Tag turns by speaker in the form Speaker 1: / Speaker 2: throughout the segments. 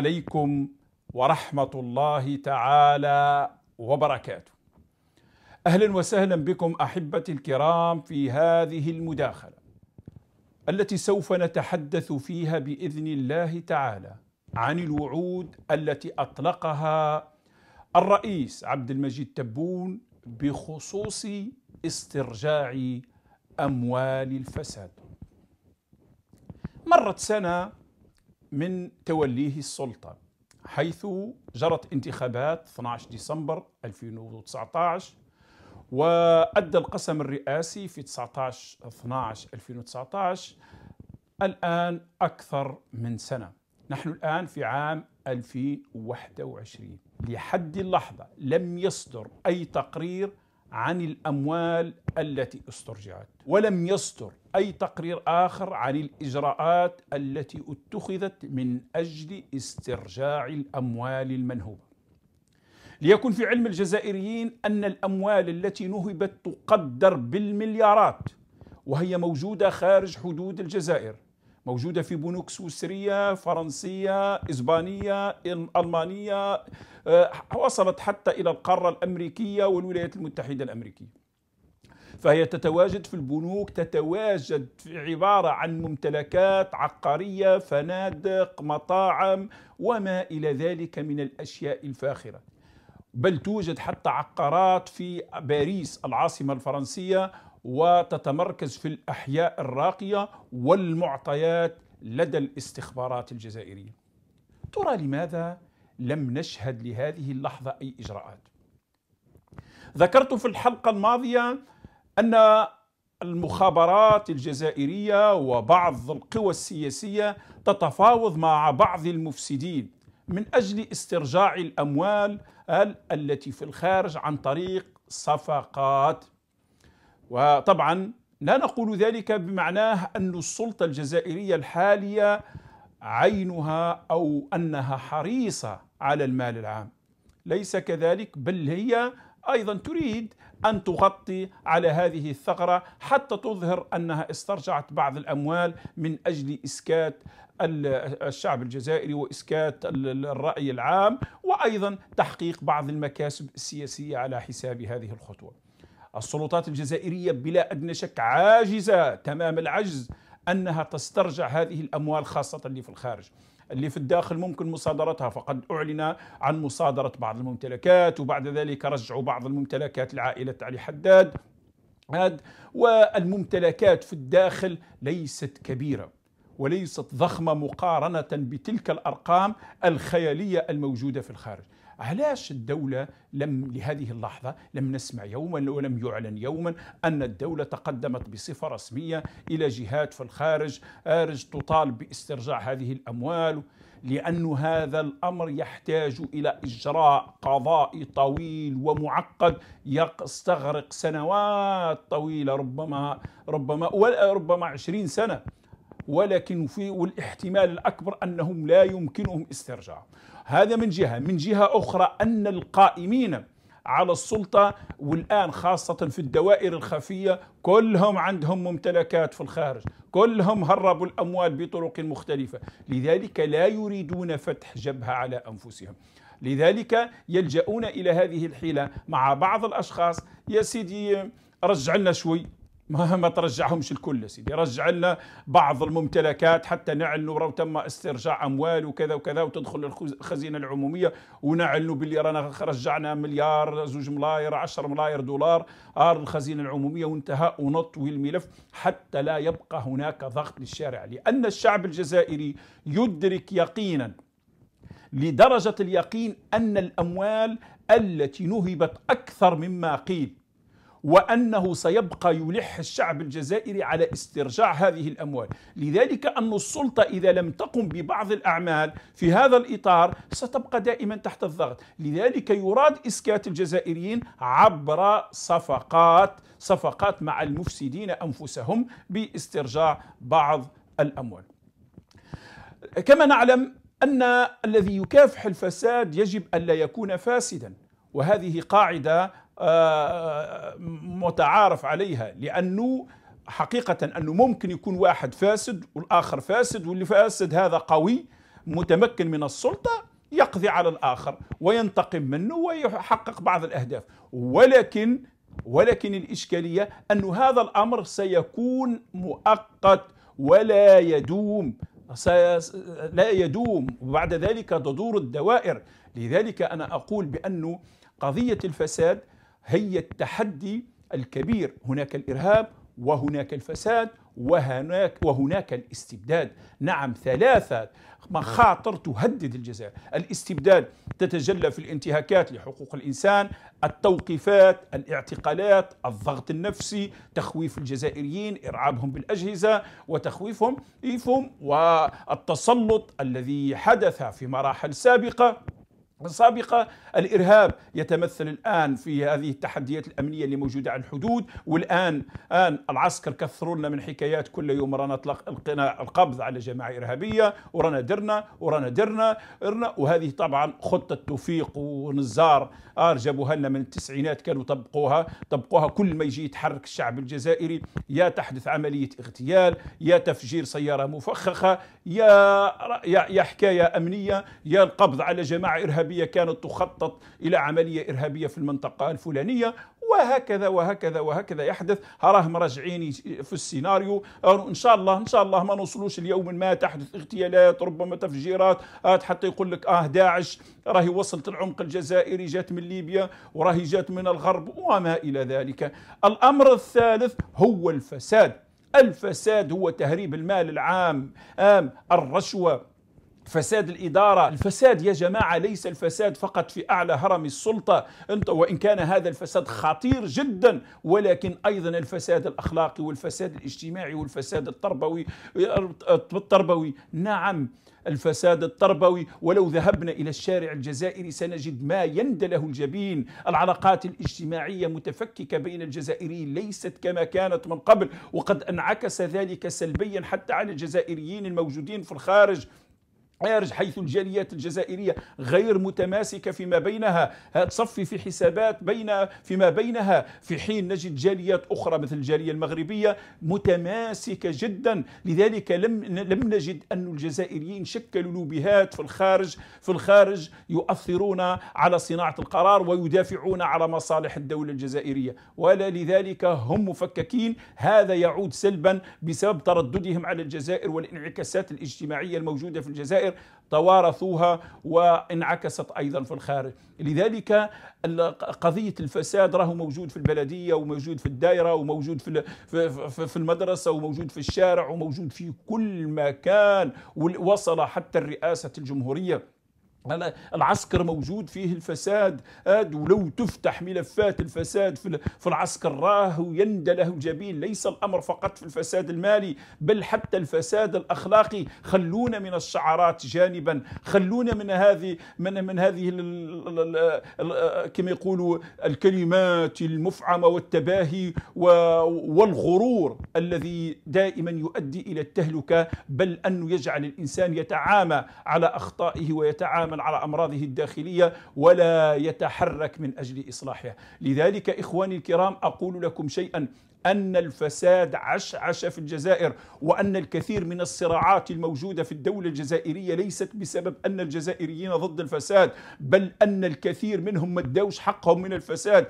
Speaker 1: عليكم ورحمه الله تعالى وبركاته اهلا وسهلا بكم احبتي الكرام في هذه المداخله التي سوف نتحدث فيها باذن الله تعالى عن الوعود التي اطلقها الرئيس عبد المجيد تبون بخصوص استرجاع اموال الفساد مرت سنه من توليه السلطة حيث جرت انتخابات 12 ديسمبر 2019 وأدى القسم الرئاسي في 19 12 2019 الآن أكثر من سنة نحن الآن في عام 2021 لحد اللحظة لم يصدر أي تقرير عن الأموال التي استرجعت ولم يصدر أي تقرير آخر عن الإجراءات التي اتخذت من أجل استرجاع الأموال المنهوبة ليكن في علم الجزائريين أن الأموال التي نهبت تقدر بالمليارات وهي موجودة خارج حدود الجزائر موجودة في بنوك سويسرية فرنسية إسبانية ألمانية آه، وصلت حتى إلى القارة الأمريكية والولايات المتحدة الأمريكية فهي تتواجد في البنوك تتواجد في عبارة عن ممتلكات عقارية فنادق مطاعم وما إلى ذلك من الأشياء الفاخرة بل توجد حتى عقارات في باريس العاصمة الفرنسية وتتمركز في الأحياء الراقية والمعطيات لدى الاستخبارات الجزائرية ترى لماذا لم نشهد لهذه اللحظة أي إجراءات ذكرت في الحلقة الماضية أن المخابرات الجزائرية وبعض القوى السياسية تتفاوض مع بعض المفسدين من أجل استرجاع الأموال التي في الخارج عن طريق صفقات وطبعا لا نقول ذلك بمعناه أن السلطة الجزائرية الحالية عينها أو أنها حريصة على المال العام ليس كذلك بل هي أيضا تريد أن تغطي على هذه الثغرة حتى تظهر أنها استرجعت بعض الأموال من أجل إسكات الشعب الجزائري وإسكات الرأي العام وأيضا تحقيق بعض المكاسب السياسية على حساب هذه الخطوة السلطات الجزائرية بلا أدنى شك عاجزة تمام العجز أنها تسترجع هذه الأموال خاصة اللي في الخارج اللي في الداخل ممكن مصادرتها فقد أعلن عن مصادرة بعض الممتلكات وبعد ذلك رجعوا بعض الممتلكات لعائلة علي حداد والممتلكات في الداخل ليست كبيره وليست ضخمه مقارنه بتلك الارقام الخياليه الموجوده في الخارج علاش الدولة لم لهذه اللحظة لم نسمع يوما ولم يعلن يوما أن الدولة تقدمت بصفة رسمية إلى جهات في الخارج أرج تطالب باسترجاع هذه الأموال لأن هذا الأمر يحتاج إلى إجراء قضائي طويل ومعقد يستغرق سنوات طويلة ربما ربما ربما 20 سنة ولكن في والاحتمال الأكبر أنهم لا يمكنهم استرجاعه هذا من جهة من جهة أخرى أن القائمين على السلطة والآن خاصة في الدوائر الخفية كلهم عندهم ممتلكات في الخارج كلهم هربوا الأموال بطرق مختلفة لذلك لا يريدون فتح جبهة على أنفسهم لذلك يلجؤون إلى هذه الحيلة مع بعض الأشخاص يا سيدي رجع لنا شوي ما ما ترجعهمش الكل سيدي رجع لنا بعض الممتلكات حتى نعلنوا راه تم استرجاع اموال وكذا وكذا وتدخل الخزينه العموميه ونعلنوا باللي رانا رجعنا مليار زوج ملاير 10 ملاير دولار ارض الخزينه العموميه وانتهى ونطوي الملف حتى لا يبقى هناك ضغط للشارع لان الشعب الجزائري يدرك يقينا لدرجه اليقين ان الاموال التي نهبت اكثر مما قيل وأنه سيبقى يلح الشعب الجزائري على استرجاع هذه الأموال لذلك أن السلطة إذا لم تقم ببعض الأعمال في هذا الإطار ستبقى دائما تحت الضغط لذلك يراد إسكات الجزائريين عبر صفقات صفقات مع المفسدين أنفسهم باسترجاع بعض الأموال كما نعلم أن الذي يكافح الفساد يجب أن لا يكون فاسدا وهذه قاعدة آه، متعارف عليها لأنه حقيقة أنه ممكن يكون واحد فاسد والآخر فاسد واللي فاسد هذا قوي متمكن من السلطة يقضي على الآخر وينتقم منه ويحقق بعض الأهداف ولكن ولكن الإشكالية أن هذا الأمر سيكون مؤقت ولا يدوم لا يدوم وبعد ذلك تدور الدوائر لذلك أنا أقول بأن قضية الفساد هي التحدي الكبير هناك الإرهاب وهناك الفساد وهناك وهناك الاستبداد نعم ثلاثة مخاطر تهدد الجزائر الاستبداد تتجلى في الانتهاكات لحقوق الإنسان التوقيفات الاعتقالات الضغط النفسي تخويف الجزائريين إرعابهم بالأجهزة وتخويفهم والتسلط الذي حدث في مراحل سابقة السابقة الإرهاب يتمثل الآن في هذه التحديات الأمنية اللي موجودة على الحدود والآن الآن العسكر كثروا لنا من حكايات كل يوم رانا القناع القبض على جماعة إرهابية ورانا درنا ورانا درنا وهذه طبعا خطة توفيق ونزار ار جابوها لنا من التسعينات كانوا طبقوها طبقوها كل ما يجي يتحرك الشعب الجزائري يا تحدث عمليه اغتيال يا تفجير سياره مفخخه يا يا, يا حكايه امنيه يا القبض على جماعه ارهابيه كانت تخطط الى عمليه ارهابيه في المنطقه الفلانيه وهكذا وهكذا وهكذا يحدث راهم راجعين في السيناريو آه، ان شاء الله ان شاء الله ما نوصلوش اليوم ما تحدث اغتيالات ربما تفجيرات آه، حتى يقول لك اه داعش راهي وصلت العمق الجزائري جات من ليبيا وراهي جات من الغرب وما الى ذلك الامر الثالث هو الفساد الفساد هو تهريب المال العام الرشوه فساد الإدارة الفساد يا جماعة ليس الفساد فقط في أعلى هرم السلطة أنت وإن كان هذا الفساد خطير جدا ولكن أيضا الفساد الأخلاقي والفساد الاجتماعي والفساد التربوي التربوي نعم الفساد التربوي ولو ذهبنا إلى الشارع الجزائري سنجد ما يندله الجبين العلاقات الاجتماعية متفككة بين الجزائريين ليست كما كانت من قبل وقد انعكس ذلك سلبيا حتى على الجزائريين الموجودين في الخارج خارج حيث الجاليات الجزائرية غير متماسكة فيما بينها تصفي في حسابات بين فيما بينها في حين نجد جاليات أخرى مثل الجالية المغربية متماسكة جدا لذلك لم لم نجد أن الجزائريين شكلوا لوبيهات في الخارج في الخارج يؤثرون على صناعة القرار ويدافعون على مصالح الدولة الجزائرية ولا لذلك هم مفككين هذا يعود سلبا بسبب ترددهم على الجزائر والانعكاسات الاجتماعية الموجودة في الجزائر الخير توارثوها وانعكست ايضا في الخارج لذلك قضيه الفساد راهو موجود في البلديه وموجود في الدائره وموجود في في المدرسه وموجود في الشارع وموجود في كل مكان وصل حتى الرئاسه الجمهوريه العسكر موجود فيه الفساد ولو تفتح ملفات الفساد في العسكر راه يندى له الجبين ليس الأمر فقط في الفساد المالي بل حتى الفساد الأخلاقي خلونا من الشعارات جانبا خلونا من هذه من, من هذه كما يقولوا الكلمات المفعمة والتباهي والغرور الذي دائما يؤدي إلى التهلكة بل أنه يجعل الإنسان يتعامى على أخطائه ويتعامى يتأمل على أمراضه الداخلية ولا يتحرك من أجل إصلاحها لذلك إخواني الكرام أقول لكم شيئا أن الفساد عشعش في الجزائر وأن الكثير من الصراعات الموجودة في الدولة الجزائرية ليست بسبب أن الجزائريين ضد الفساد بل أن الكثير منهم ما حقهم من الفساد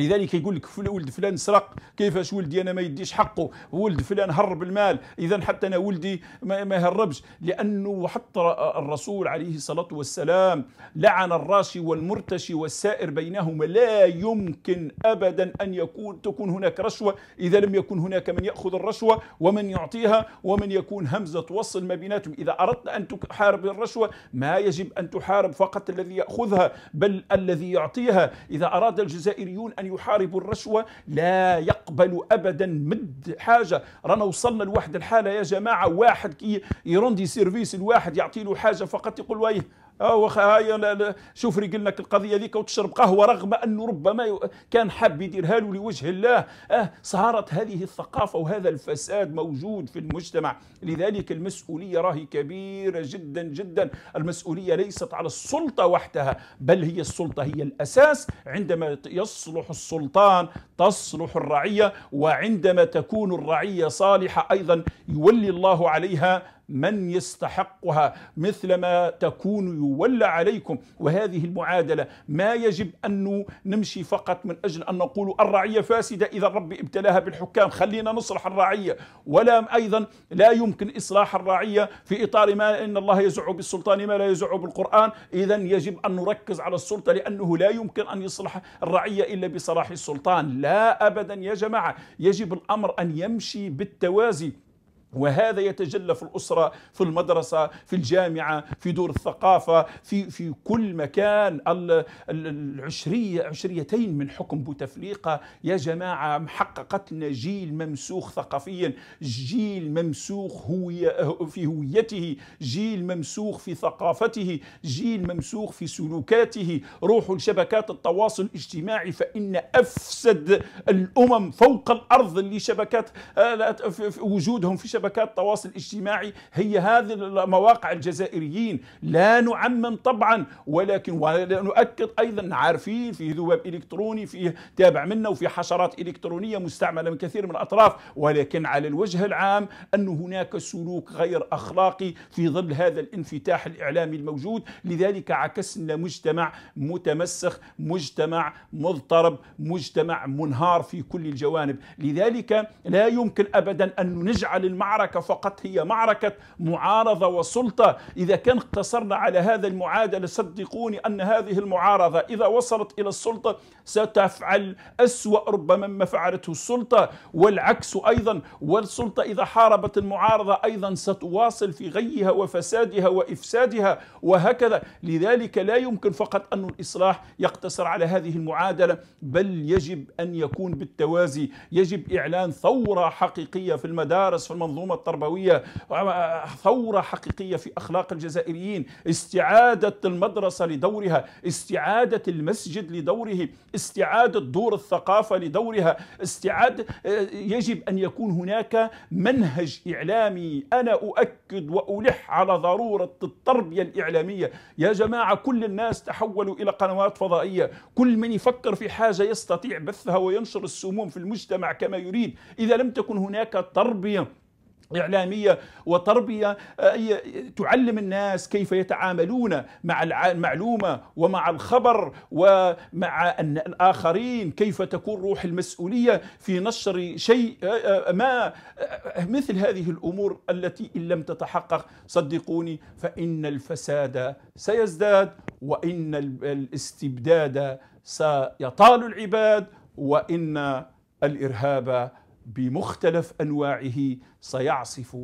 Speaker 1: لذلك يقول لك ولد فلان سرق كيفاش ولدي انا ما يديش حقه ولد فلان هرب المال اذا حتى انا ولدي ما هربش لانه حتى الرسول عليه الصلاه والسلام لعن الراشي والمرتشي والسائر بينهما لا يمكن ابدا ان يكون تكون هناك رشوه اذا لم يكن هناك من ياخذ الرشوه ومن يعطيها ومن يكون همزه توصل ما بيناتهم اذا اردت ان تحارب الرشوه ما يجب ان تحارب فقط الذي ياخذها بل الذي يعطيها اذا اراد الجزائريون أن أن يحاربوا الرشوة لا يقبل أبدا مد حاجة رانا وصلنا لواحد الحالة يا جماعة واحد كي يروندي سيرفيس الواحد يعطي له حاجة فقط يقول له اه واخا آه، هاي شوف رجل لك القضيه ذيك وتشرب قهوه رغم انه ربما كان حاب يديرها له لوجه الله اه صارت هذه الثقافه وهذا الفساد موجود في المجتمع لذلك المسؤوليه راهي كبيره جدا جدا المسؤوليه ليست على السلطه وحدها بل هي السلطه هي الاساس عندما يصلح السلطان تصلح الرعيه وعندما تكون الرعيه صالحه ايضا يولي الله عليها من يستحقها مثل ما تكون يولى عليكم وهذه المعادلة ما يجب أن نمشي فقط من أجل أن نقول الرعية فاسدة إذا الرب ابتلاها بالحكام خلينا نصلح الرعية ولا أيضا لا يمكن إصلاح الرعية في إطار ما إن الله يزع بالسلطان ما لا يزع بالقرآن إذا يجب أن نركز على السلطة لأنه لا يمكن أن يصلح الرعية إلا بصلاح السلطان لا أبدا يا جماعة يجب الأمر أن يمشي بالتوازي وهذا يتجلى في الأسرة في المدرسة في الجامعة في دور الثقافة في, في كل مكان العشرية عشريتين من حكم بوتفليقة يا جماعة حققت لنا جيل ممسوخ ثقافيا جيل ممسوخ هوية في هويته جيل ممسوخ في ثقافته جيل ممسوخ في سلوكاته روحوا لشبكات التواصل الاجتماعي فإن أفسد الأمم فوق الأرض اللي شبكات آه، وجودهم في شبكات شبكات التواصل الاجتماعي هي هذه المواقع الجزائريين لا نعمم طبعا ولكن ونؤكد ايضا عارفين في ذباب الكتروني فيه تابع منا وفي حشرات الكترونيه مستعمله من كثير من الاطراف ولكن على الوجه العام ان هناك سلوك غير اخلاقي في ظل هذا الانفتاح الاعلامي الموجود لذلك عكسنا مجتمع متمسخ مجتمع مضطرب مجتمع منهار في كل الجوانب لذلك لا يمكن ابدا ان نجعل المع معركة فقط هي معركة معارضة وسلطة إذا كان اقتصرنا على هذا المعادلة صدقوني أن هذه المعارضة إذا وصلت إلى السلطة ستفعل أسوأ ربما ما فعلته السلطة والعكس أيضا والسلطة إذا حاربت المعارضة أيضا ستواصل في غيها وفسادها وإفسادها وهكذا لذلك لا يمكن فقط أن الإصلاح يقتصر على هذه المعادلة بل يجب أن يكون بالتوازي يجب إعلان ثورة حقيقية في المدارس في المنظمة المنظومة التربوية آه، آه، ثورة حقيقية في أخلاق الجزائريين استعادة المدرسة لدورها استعادة المسجد لدوره استعادة دور الثقافة لدورها استعادة آه، يجب أن يكون هناك منهج إعلامي أنا أؤكد وألح على ضرورة التربية الإعلامية يا جماعة كل الناس تحولوا إلى قنوات فضائية كل من يفكر في حاجة يستطيع بثها وينشر السموم في المجتمع كما يريد إذا لم تكن هناك تربية إعلامية وتربية آه، تعلم الناس كيف يتعاملون مع المعلومة ومع الخبر ومع الآخرين كيف تكون روح المسؤولية في نشر شيء آه، آه، ما مثل هذه الأمور التي إن لم تتحقق صدقوني فإن الفساد سيزداد وإن الاستبداد سيطال العباد وإن الإرهاب بمختلف انواعه سيعصف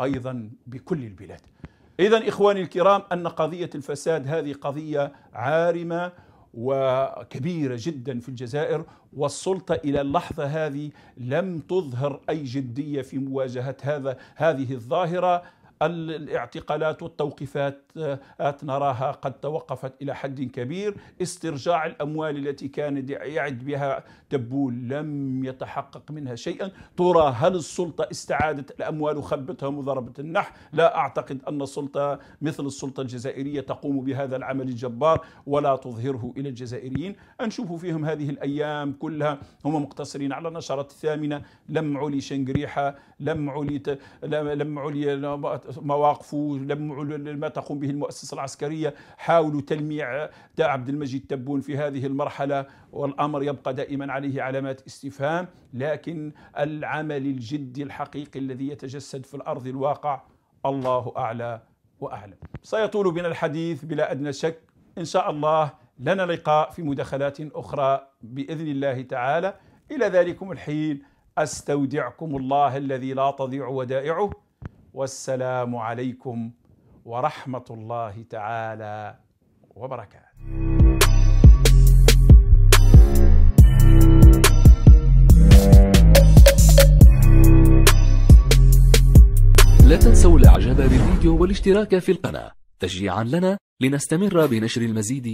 Speaker 1: ايضا بكل البلاد. اذا اخواني الكرام ان قضيه الفساد هذه قضيه عارمه وكبيره جدا في الجزائر والسلطه الى اللحظه هذه لم تظهر اي جديه في مواجهه هذا هذه الظاهره الاعتقالات والتوقيفات آه، نراها قد توقفت إلى حد كبير استرجاع الأموال التي كان يعد بها تبول لم يتحقق منها شيئا ترى هل السلطة استعادت الأموال وخبتها وضربت النح لا أعتقد أن السلطة مثل السلطة الجزائرية تقوم بهذا العمل الجبار ولا تظهره إلى الجزائريين نشوف فيهم هذه الأيام كلها هم مقتصرين على نشرة الثامنة لم علي شنقريحة لم علي لم علي مواقفه لمعوا ما تقوم به المؤسسة العسكرية حاولوا تلميع عبد المجيد تبون في هذه المرحلة والأمر يبقى دائما عليه علامات استفهام لكن العمل الجدي الحقيقي الذي يتجسد في الأرض الواقع الله أعلى وأعلم سيطول بنا الحديث بلا أدنى شك إن شاء الله لنا لقاء في مداخلات أخرى بإذن الله تعالى إلى ذلكم الحين أستودعكم الله الذي لا تضيع ودائعه والسلام عليكم ورحمه الله تعالى وبركاته لا تنسوا الاعجاب بالفيديو والاشتراك في القناة تشجيعا لنا لنستمر بنشر المزيد